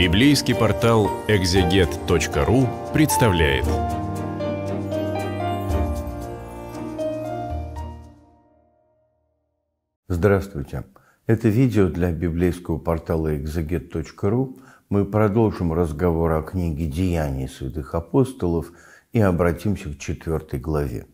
Библейский портал экзегет.ру представляет. Здравствуйте. Это видео для библейского портала экзегет.ру. Мы продолжим разговор о книге «Деяний святых апостолов» и обратимся к четвертой главе.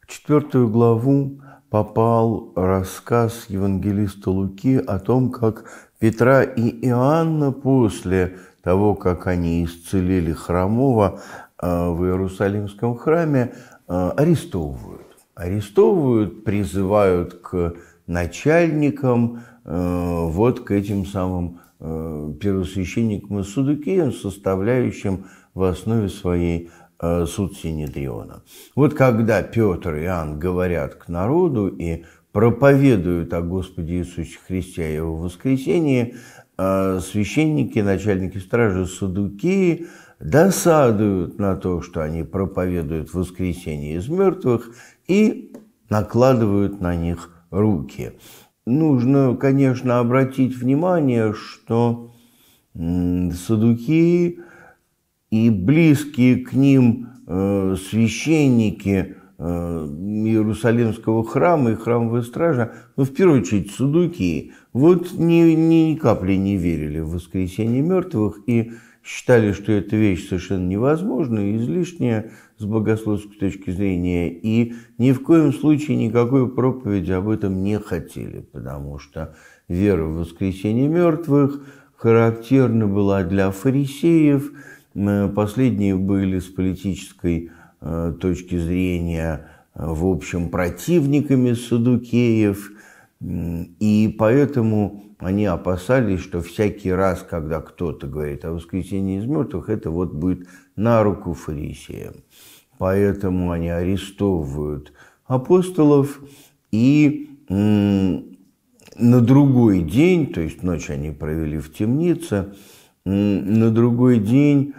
В четвертую главу попал рассказ евангелиста Луки о том, как Петра и Иоанна после того, как они исцелили хромого э, в Иерусалимском храме, э, арестовывают. Арестовывают, призывают к начальникам, э, вот к этим самым первосвященникам и судукеям, составляющим в основе своей суд Синедриона. Вот когда Петр и Иоанн говорят к народу и проповедуют о Господе Иисусе Христе и Его воскресении, а священники, начальники стражи, садуки досадуют на то, что они проповедуют воскресение из мертвых и накладывают на них руки. Нужно, конечно, обратить внимание, что садуки и близкие к ним э, священники – Э, Иерусалимского храма и храмовая стражи, ну, в первую очередь, судуки, вот ни, ни капли не верили в воскресение мертвых и считали, что эта вещь совершенно невозможна, излишняя с богословской точки зрения, и ни в коем случае никакой проповеди об этом не хотели, потому что вера в воскресение мертвых характерна была для фарисеев, последние были с политической Э, точки зрения, э, в общем, противниками Садукеев, и поэтому они опасались, что всякий раз, когда кто-то говорит о воскресении из мертвых, это вот будет на руку фарисеям. Поэтому они арестовывают апостолов и на другой день, то есть ночь они провели в темнице, на другой день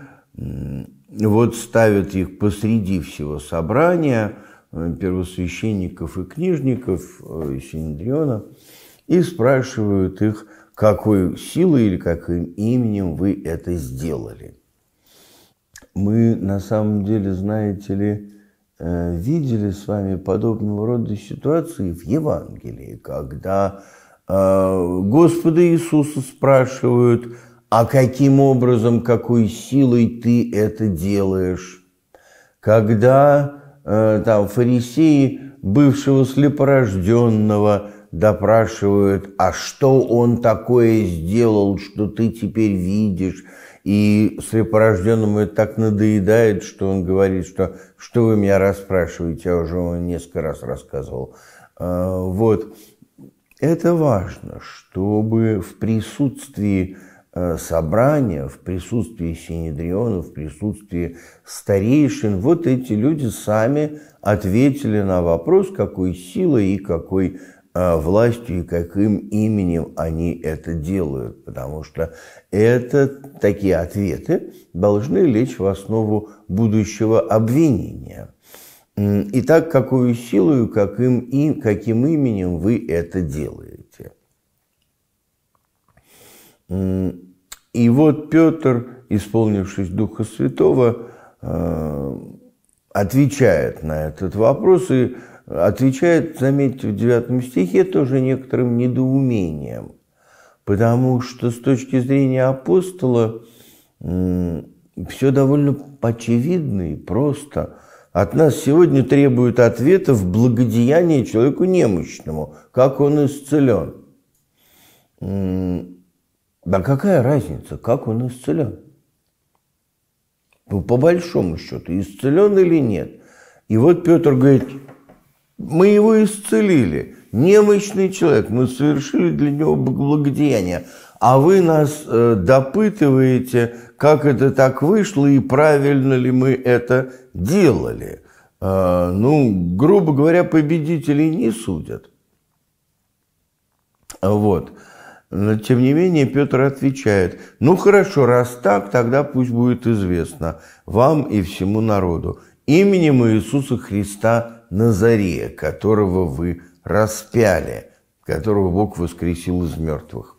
вот ставят их посреди всего собрания э, первосвященников и книжников э, Синедриона и спрашивают их, какой силой или каким именем вы это сделали. Мы на самом деле, знаете ли, э, видели с вами подобного рода ситуации в Евангелии, когда Господа Иисуса спрашивают – а каким образом, какой силой ты это делаешь? Когда э, там фарисеи бывшего слепорожденного допрашивают, а что он такое сделал, что ты теперь видишь? И слепорожденному это так надоедает, что он говорит, что что вы меня расспрашиваете, я уже вам несколько раз рассказывал. Э, вот. Это важно, чтобы в присутствии Э, собрания в присутствии Синедриона, в присутствии старейшин, вот эти люди сами ответили на вопрос, какой силой и какой э, властью и каким именем они это делают, потому что это такие ответы должны лечь в основу будущего обвинения. Итак, какую силу и каким, и каким именем вы это делаете? И вот Петр, исполнившись Духа Святого, э, отвечает на этот вопрос и отвечает, заметьте, в девятом стихе тоже некоторым недоумением, потому что с точки зрения апостола все довольно очевидно и просто. От нас сегодня требуют ответов благодеяния человеку немощному, как он исцелен. Да какая разница, как он исцелен? Ну, по большому счету, исцелен или нет. И вот Петр говорит, мы его исцелили. Немощный человек, мы совершили для него благодеяние. А вы нас э, допытываете, как это так вышло и правильно ли мы это делали. Э, ну, грубо говоря, победителей не судят. Вот. Но, тем не менее, Петр отвечает, ну хорошо, раз так, тогда пусть будет известно вам и всему народу именем Иисуса Христа Назаре, которого вы распяли, которого Бог воскресил из мертвых.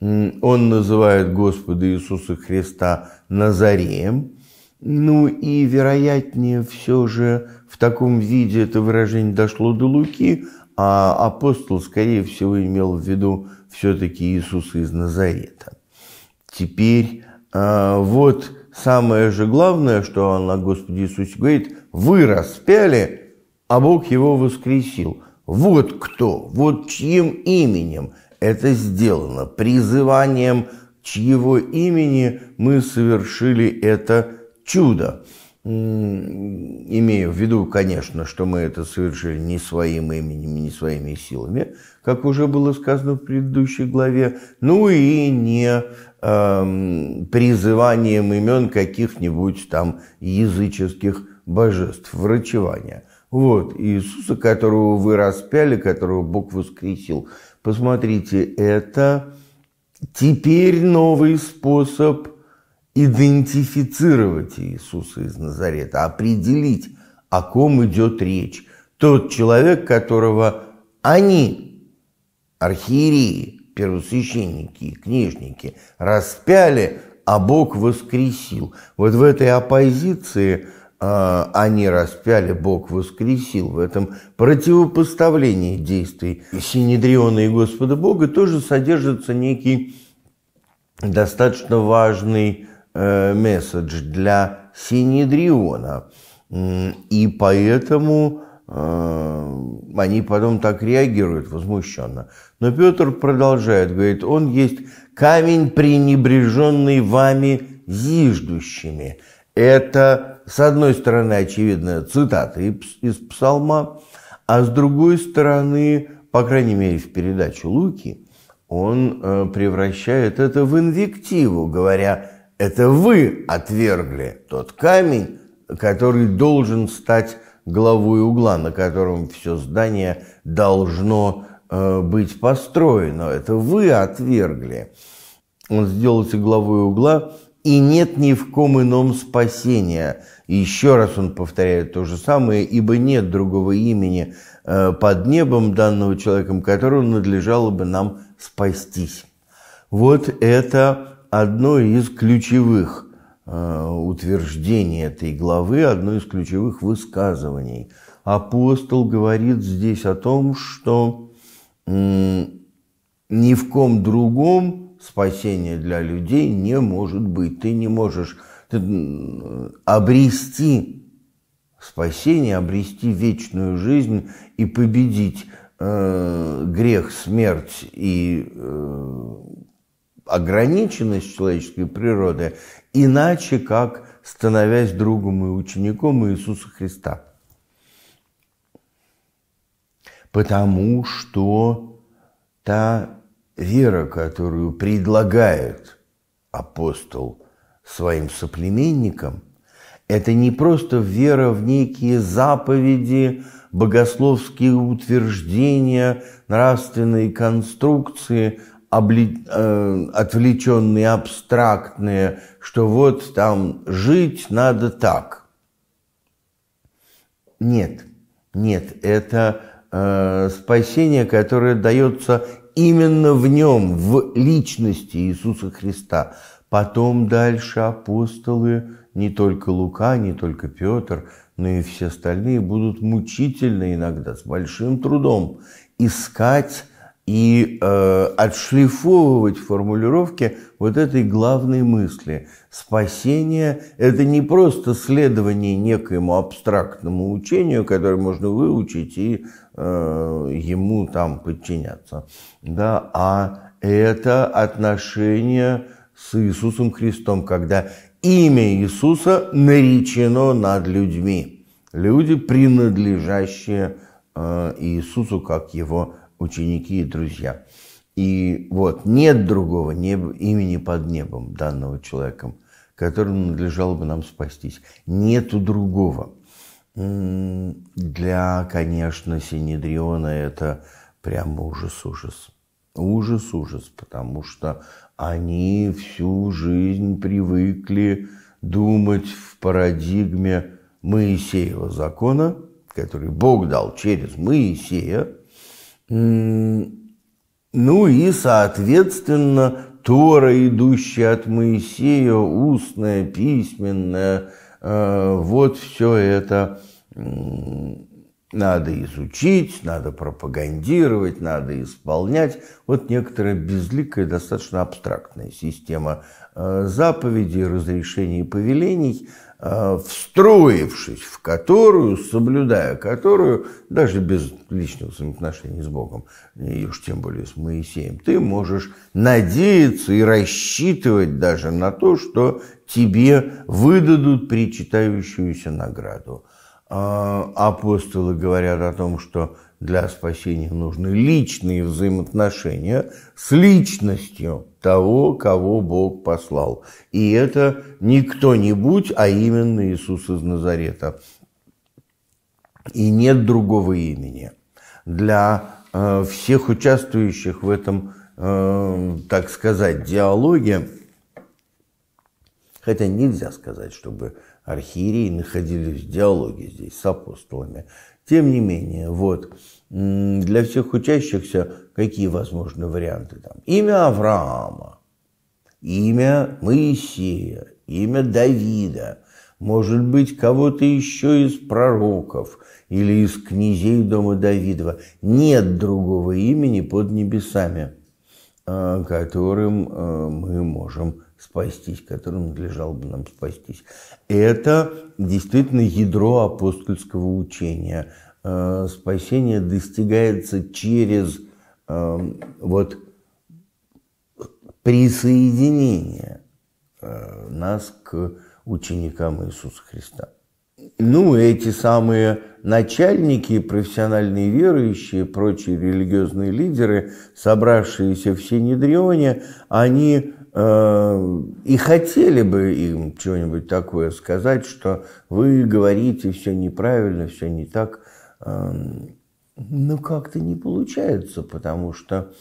Он называет Господа Иисуса Христа Назареем. Ну и, вероятнее, все же в таком виде это выражение дошло до Луки, а апостол, скорее всего, имел в виду все-таки Иисуса из Назарета. Теперь а, вот самое же главное, что она Господи Господе Иисусе говорит, вы распяли, а Бог его воскресил. Вот кто, вот чьим именем это сделано, призыванием чьего имени мы совершили это чудо имея в виду, конечно, что мы это совершили не своим именем, не своими силами, как уже было сказано в предыдущей главе, ну и не э, призыванием имен каких-нибудь там языческих божеств, врачевания. Вот, Иисуса, которого вы распяли, которого Бог воскресил. Посмотрите, это теперь новый способ – идентифицировать Иисуса из Назарета, определить, о ком идет речь. Тот человек, которого они, архиереи, первосвященники и книжники, распяли, а Бог воскресил. Вот в этой оппозиции а, они распяли, Бог воскресил. В этом противопоставлении действий Синедриона и Господа Бога тоже содержится некий достаточно важный Э, месседж для Синедриона. И поэтому э, они потом так реагируют возмущенно. Но Петр продолжает, говорит, он есть камень, пренебреженный вами зиждущими. Это, с одной стороны, очевидная цитата из псалма, а с другой стороны, по крайней мере, в передаче Луки, он э, превращает это в инвективу, говоря это вы отвергли тот камень, который должен стать главой угла, на котором все здание должно э, быть построено. Это вы отвергли. Он сделался главой угла, и нет ни в ком ином спасения. И еще раз он повторяет то же самое, ибо нет другого имени э, под небом данного человеком, которому надлежало бы нам спастись. Вот это одно из ключевых э, утверждений этой главы, одно из ключевых высказываний. Апостол говорит здесь о том, что ни в ком другом спасение для людей не может быть. Ты не можешь ты, обрести спасение, обрести вечную жизнь и победить э, грех, смерть и э, ограниченность человеческой природы, иначе как становясь другом и учеником Иисуса Христа. Потому что та вера, которую предлагает апостол своим соплеменникам, это не просто вера в некие заповеди, богословские утверждения, нравственные конструкции, обли... Э, отвлеченные, абстрактные, что вот там жить надо так. Нет, нет, это э, спасение, которое дается именно в нем, в личности Иисуса Христа. Потом дальше апостолы, не только Лука, не только Петр, но и все остальные будут мучительно иногда, с большим трудом искать и э, отшлифовывать формулировки вот этой главной мысли. Спасение – это не просто следование некоему абстрактному учению, которое можно выучить и э, ему там подчиняться, да, а это отношение с Иисусом Христом, когда имя Иисуса наречено над людьми. Люди, принадлежащие э, Иисусу как его ученики и друзья. И вот нет другого неба, имени под небом данного человека, которому надлежало бы нам спастись. Нету другого. Для, конечно, Синедриона это прямо ужас-ужас. Ужас-ужас, потому что они всю жизнь привыкли думать в парадигме Моисеева закона, который Бог дал через Моисея, ну и, соответственно, Тора, идущая от Моисея, устная, письменная, э, вот все это надо изучить, надо пропагандировать, надо исполнять. Вот некоторая безликая, достаточно абстрактная система э, заповедей, разрешений и повелений – Э, встроившись в которую, соблюдая которую, даже без личных взаимоотношений с Богом, и уж тем более с Моисеем, ты можешь надеяться и рассчитывать даже на то, что тебе выдадут причитающуюся награду. А апостолы говорят о том, что для спасения нужны личные взаимоотношения с личностью того, кого Бог послал. И это не кто-нибудь, а именно Иисус из Назарета. И нет другого имени. Для э, всех участвующих в этом, э, так сказать, диалоге, хотя нельзя сказать, чтобы архиереи находились в диалоге здесь с апостолами. Тем не менее, вот, для всех учащихся какие возможны варианты? Там, имя Авраама, имя Моисея, имя Давида, может быть, кого-то еще из пророков или из князей дома Давидова. Нет другого имени под небесами, э, которым э, мы можем спастись, которым надлежало бы нам спастись. Это действительно ядро апостольского учения. Э, спасение достигается через эм, вот присоединение э, нас к ученикам Иисуса Христа. Ну, эти самые начальники, профессиональные верующие, прочие религиозные лидеры, собравшиеся в Синедрионе, они Э, и хотели бы им чего нибудь такое сказать, что вы говорите все неправильно, все не так. Эм, Но ну, как-то не получается, потому что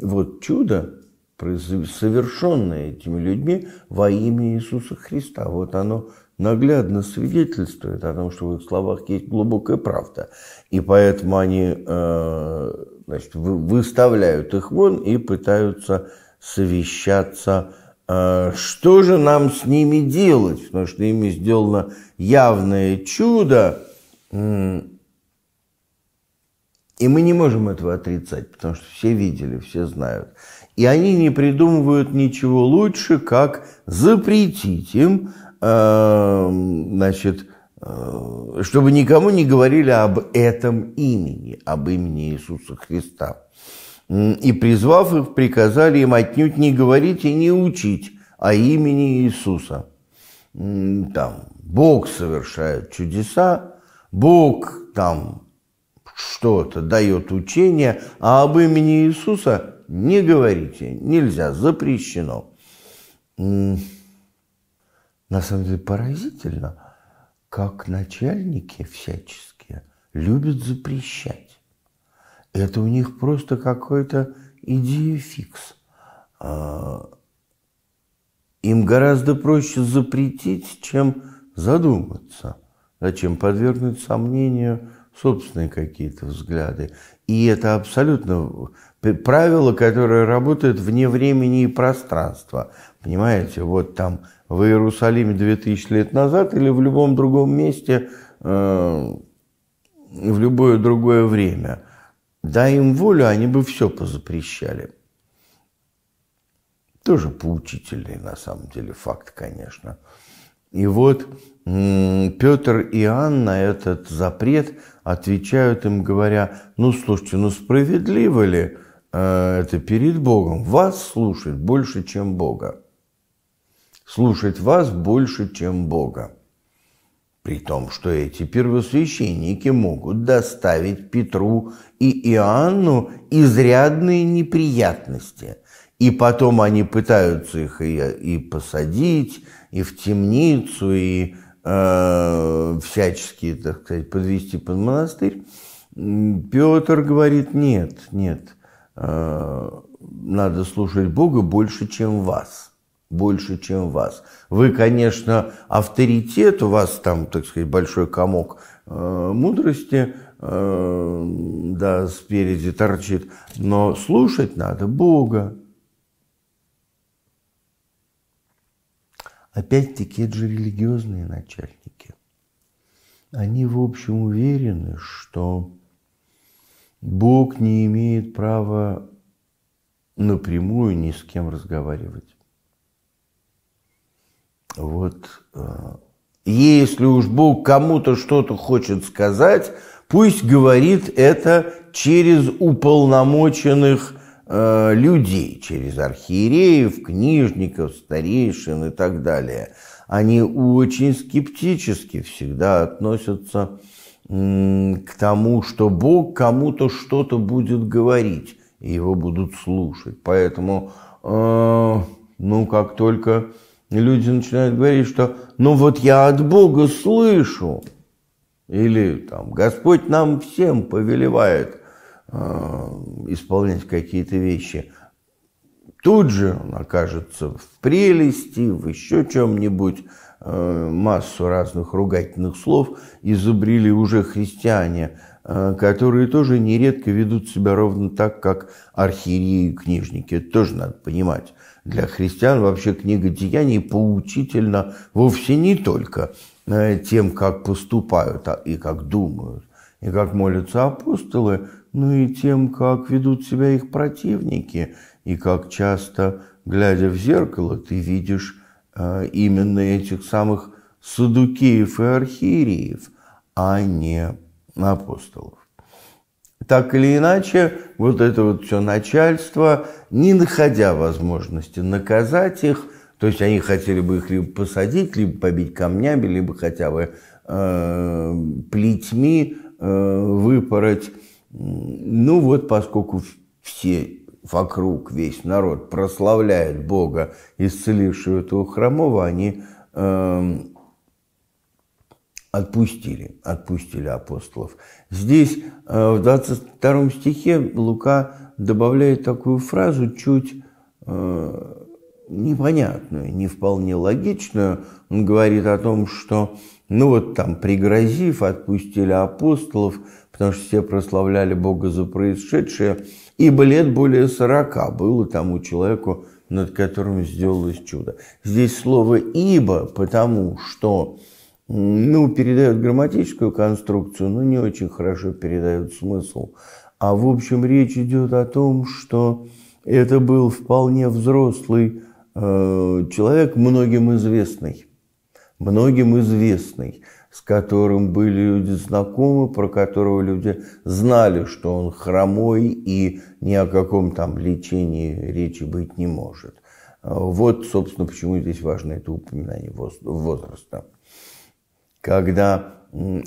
вот чудо, совершенное этими людьми во имя Иисуса Христа, вот оно наглядно свидетельствует о том, что в их словах есть глубокая правда. И поэтому они э, значит, выставляют их вон и пытаются совещаться, а, что же нам с ними делать, потому что ими сделано явное чудо, и мы не можем этого отрицать, потому что все видели, все знают. И они не придумывают ничего лучше, как запретить им, а, значит, а, чтобы никому не говорили об этом имени, об имени Иисуса Христа и, призвав их, приказали им отнюдь не говорить и не учить о имени Иисуса. Там Бог совершает чудеса, Бог там что-то дает учение, а об имени Иисуса не говорите, нельзя, запрещено. На самом деле поразительно, как начальники всяческие любят запрещать. Это у них просто какой-то идеефикс. А, им гораздо проще запретить, чем задуматься, да, чем подвергнуть сомнению собственные какие-то взгляды. И это абсолютно правило, которое работает вне времени и пространства. Понимаете, вот там в Иерусалиме 2000 лет назад или в любом другом месте, э, в любое другое время. Дай им волю, они бы все позапрещали. Тоже поучительный, на самом деле, факт, конечно. И вот Петр и Анна этот запрет отвечают им, говоря, ну, слушайте, ну, справедливо ли э, это перед Богом? Вас слушать больше, чем Бога. Слушать вас больше, чем Бога при том, что эти первосвященники могут доставить Петру и Иоанну изрядные неприятности, и потом они пытаются их и, и посадить, и в темницу, и э, всячески, так сказать, подвести под монастырь. Петр говорит, нет, нет, э, надо слушать Бога больше, чем вас – больше, чем вас. Вы, конечно, авторитет, у вас там, так сказать, большой комок э, мудрости, э, да, спереди торчит, но слушать надо Бога. Опять-таки, это же религиозные начальники. Они, в общем, уверены, что Бог не имеет права напрямую ни с кем разговаривать. Вот. Э, если уж Бог кому-то что-то хочет сказать, пусть говорит это через уполномоченных э, людей, через архиереев, книжников, старейшин и так далее. Они очень скептически всегда относятся к тому, что Бог кому-то что-то будет говорить, и его будут слушать. Поэтому, э, ну, как только люди начинают говорить, что ну вот я от Бога слышу, или там Господь нам всем повелевает э, исполнять какие-то вещи. Тут же он окажется в прелести, в еще чем-нибудь, э, массу разных ругательных слов изобрели уже христиане, э, которые тоже нередко ведут себя ровно так, как архиереи и книжники. Это тоже надо понимать для христиан вообще книга Деяний поучительна вовсе не только э, тем, как поступают а, и как думают, и как молятся апостолы, но и тем, как ведут себя их противники, и как часто, глядя в зеркало, ты видишь э, именно этих самых садукеев и архиереев, а не апостолов. Так или иначе, вот это вот все начальство, не находя возможности наказать их, то есть они хотели бы их либо посадить, либо побить камнями, либо хотя бы э, плетьми э, выпороть. Ну вот, поскольку все вокруг, весь народ прославляет Бога, исцелившего этого хромого, они э, отпустили, отпустили апостолов. Здесь э, в 22 стихе Лука добавляет такую фразу, чуть э, непонятную, не вполне логичную. Он говорит о том, что, ну вот там, пригрозив, отпустили апостолов, потому что все прославляли Бога за происшедшее, ибо лет более сорока было тому человеку, над которым сделалось чудо. Здесь слово «ибо», потому что ну, передают грамматическую конструкцию, но не очень хорошо передают смысл. А в общем речь идет о том, что это был вполне взрослый э, человек, многим известный, многим известный, с которым были люди знакомы, про которого люди знали, что он хромой и ни о каком там лечении речи быть не может. Э, вот, собственно, почему здесь важно это упоминание возраста когда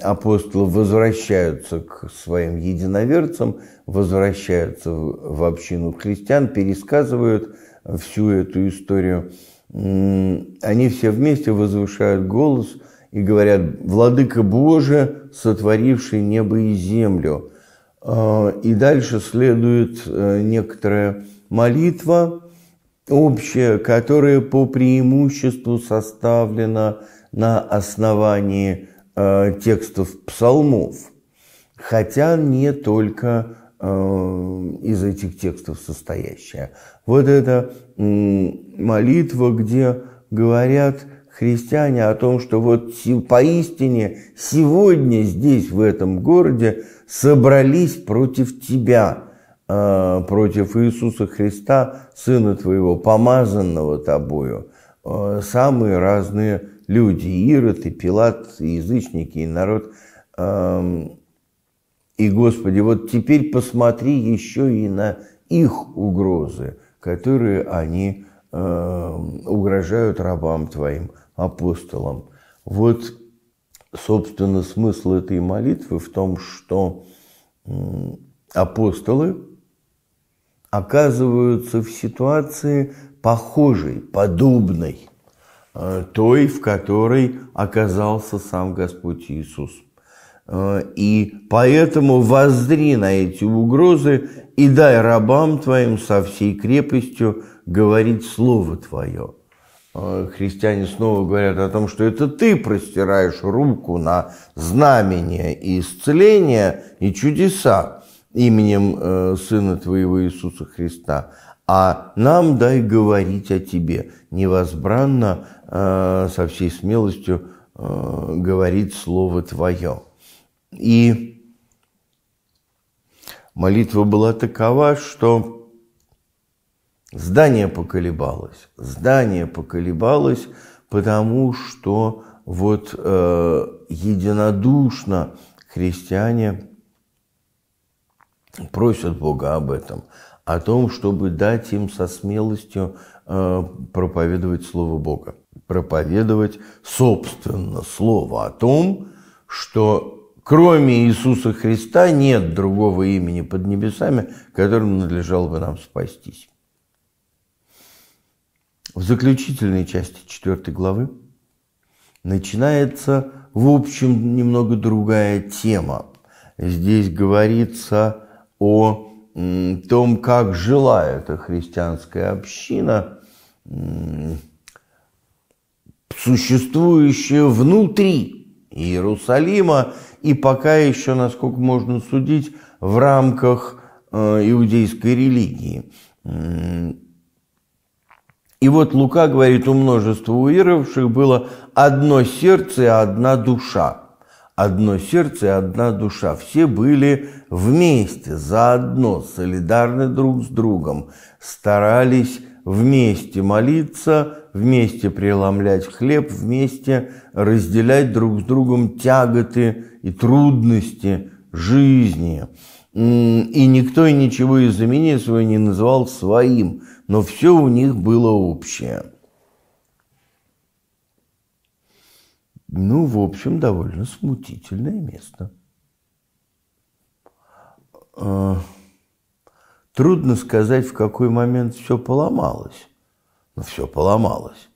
апостолы возвращаются к своим единоверцам, возвращаются в общину христиан, пересказывают всю эту историю. Они все вместе возвышают голос и говорят «Владыка Божия, сотворивший небо и землю». А, и дальше следует э, некоторая молитва общая, которая по преимуществу составлена – на основании э, текстов псалмов, хотя не только э, из этих текстов состоящая. Вот эта э, молитва, где говорят христиане о том, что вот поистине сегодня здесь, в этом городе, собрались против тебя, э, против Иисуса Христа, Сына Твоего, помазанного Тобою, э, самые разные люди, и Ирод, и Пилат, и язычники, и народ. И, Господи, вот теперь посмотри еще и на их угрозы, которые они угрожают рабам Твоим, апостолам. Вот, собственно, смысл этой молитвы в том, что апостолы оказываются в ситуации похожей, подобной – Э, той, в которой оказался сам Господь Иисус. Э, и поэтому воззри на эти угрозы и дай рабам твоим со всей крепостью говорить Слово Твое. Э, христиане снова говорят о том, что это ты простираешь руку на знамение и исцеление и чудеса именем Сына Твоего Иисуса Христа, а нам дай говорить о тебе. Невозбранно э, со всей смелостью э, говорит слово твое. И молитва была такова, что здание поколебалось. Здание поколебалось, потому что вот э, единодушно христиане просят Бога об этом – о том, чтобы дать им со смелостью э, проповедовать Слово Бога, проповедовать, собственно, Слово о том, что кроме Иисуса Христа нет другого имени под небесами, которым надлежало бы нам спастись. В заключительной части 4 главы начинается, в общем, немного другая тема. Здесь говорится о том, как жила эта христианская община, существующая внутри Иерусалима и пока еще, насколько можно судить, в рамках э, иудейской религии. И вот Лука говорит, у множества уверовавших было одно сердце и одна душа одно сердце и одна душа. Все были вместе, заодно, солидарны друг с другом, старались вместе молиться, вместе преломлять хлеб, вместе разделять друг с другом тяготы и трудности жизни. И никто и ничего из имени своего не называл своим, но все у них было общее. ну, в общем, довольно смутительное место. А, трудно сказать, в какой момент все поломалось. Но ну, все поломалось.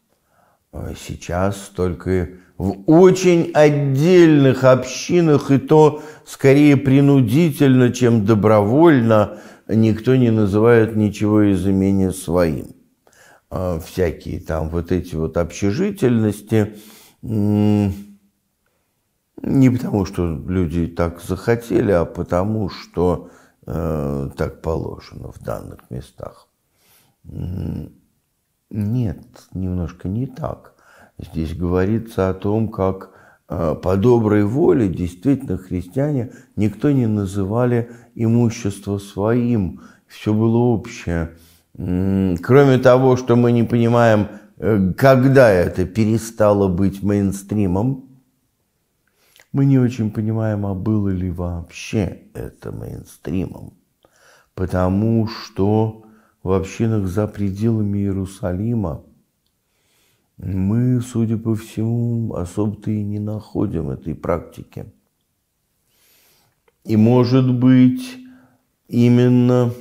А сейчас только в очень отдельных общинах, и то скорее принудительно, чем добровольно, никто не называет ничего из имения своим. А всякие там вот эти вот общежительности – не потому, что люди так захотели, а потому, что э, так положено в данных местах. Нет, немножко не так. Здесь говорится о том, как э, по доброй воле действительно христиане никто не называли имущество своим, все было общее. Кроме того, что мы не понимаем, когда это перестало быть мейнстримом, мы не очень понимаем, а было ли вообще это мейнстримом. Потому что в общинах за пределами Иерусалима мы, судя по всему, особо-то и не находим этой практики. И, может быть, именно,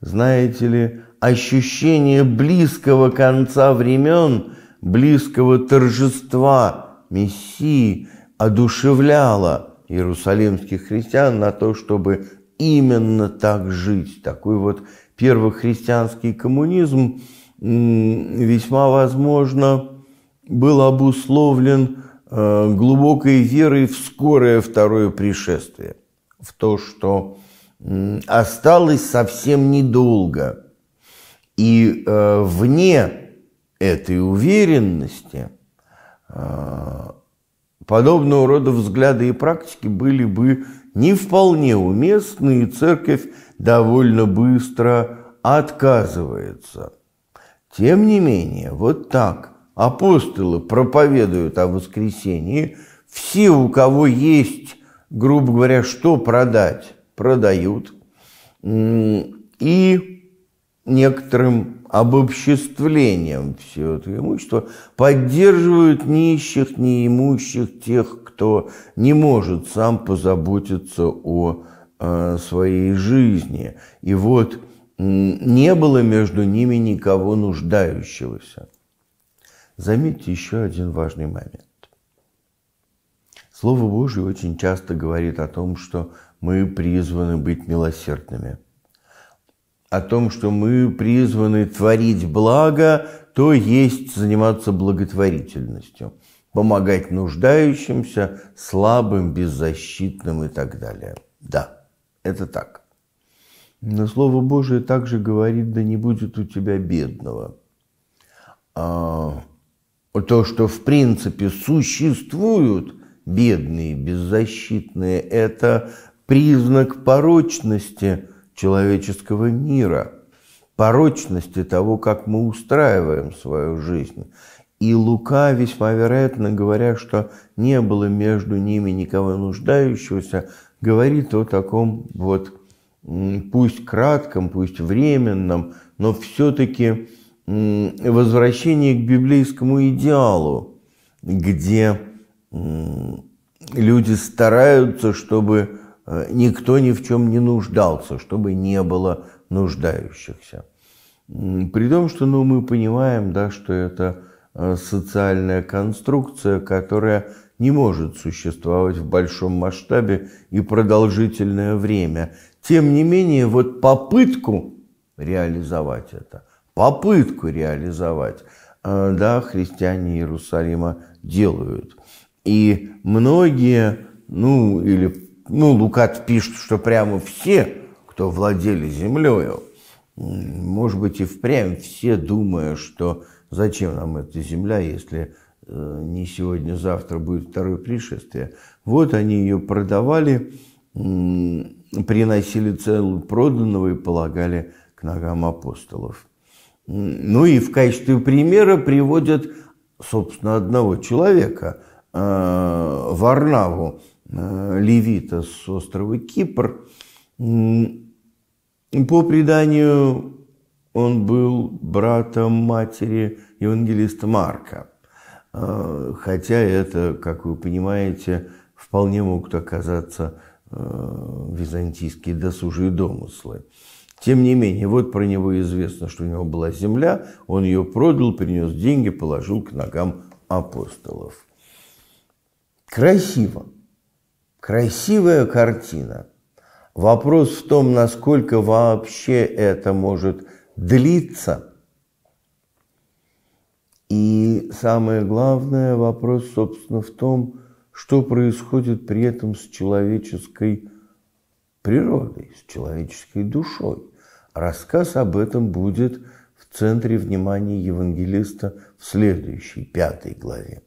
знаете ли, ощущение близкого конца времен, близкого торжества Мессии одушевляло иерусалимских христиан на то, чтобы именно так жить. Такой вот первохристианский коммунизм весьма возможно был обусловлен э, глубокой верой в скорое второе пришествие, в то, что осталось совсем недолго – и э, вне этой уверенности э, подобного рода взгляды и практики были бы не вполне уместны, и церковь довольно быстро отказывается. Тем не менее, вот так апостолы проповедуют о воскресении. Все, у кого есть, грубо говоря, что продать, продают. И некоторым обобществлением всего этого имущества, поддерживают нищих, неимущих, тех, кто не может сам позаботиться о э, своей жизни. И вот не было между ними никого нуждающегося. Заметьте еще один важный момент. Слово Божье очень часто говорит о том, что мы призваны быть милосердными – о том, что мы призваны творить благо, то есть заниматься благотворительностью, помогать нуждающимся, слабым, беззащитным и так далее. Да, это так. Но Слово Божие также говорит, да не будет у тебя бедного. А, то, что в принципе существуют бедные, беззащитные, это признак порочности – человеческого мира, порочности того, как мы устраиваем свою жизнь. И Лука, весьма вероятно говоря, что не было между ними никого нуждающегося, говорит о таком вот, пусть кратком, пусть временном, но все-таки возвращении к библейскому идеалу, где люди стараются, чтобы Э, никто ни в чем не нуждался, чтобы не было нуждающихся. При том, что ну, мы понимаем, да, что это э, социальная конструкция, которая не может существовать в большом масштабе и продолжительное время. Тем не менее, вот попытку реализовать это, попытку реализовать, э, да, христиане Иерусалима делают. И многие, ну или ну, Лукат пишет, что прямо все, кто владели землею, может быть, и впрямь все думая, что зачем нам эта земля, если э, не сегодня, завтра будет второе пришествие. Вот они ее продавали, приносили целую проданного и полагали к ногам апостолов. Ну и в качестве примера приводят, собственно, одного человека, э, Варнаву, Э, левита с острова Кипр. По преданию он был братом матери евангелиста Марка. Э, хотя это, как вы понимаете, вполне могут оказаться э, византийские досужие домыслы. Тем не менее, вот про него известно, что у него была земля, он ее продал, принес деньги, положил к ногам апостолов. Красиво. Красивая картина. Вопрос в том, насколько вообще это может длиться. И самое главное, вопрос, собственно, в том, что происходит при этом с человеческой природой, с человеческой душой. Рассказ об этом будет в центре внимания евангелиста в следующей, пятой главе.